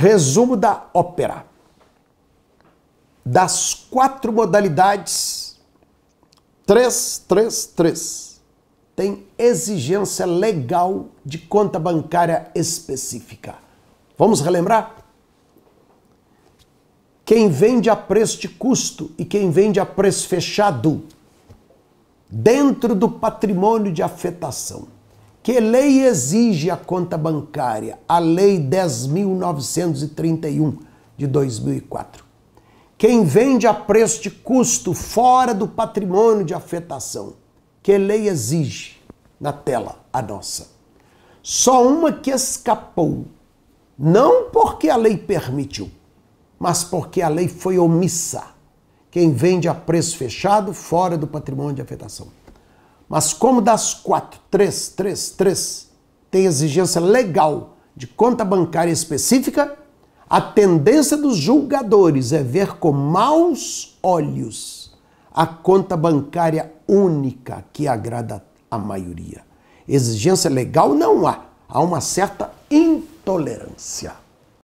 Resumo da ópera. Das quatro modalidades, três, três, três, tem exigência legal de conta bancária específica. Vamos relembrar? Quem vende a preço de custo e quem vende a preço fechado, dentro do patrimônio de afetação que lei exige a conta bancária? A Lei 10.931 de 2004. Quem vende a preço de custo fora do patrimônio de afetação, que lei exige? Na tela, a nossa. Só uma que escapou. Não porque a lei permitiu, mas porque a lei foi omissa. Quem vende a preço fechado fora do patrimônio de afetação. Mas como das quatro, três, três, três, tem exigência legal de conta bancária específica, a tendência dos julgadores é ver com maus olhos a conta bancária única que agrada a maioria. Exigência legal não há, há uma certa intolerância.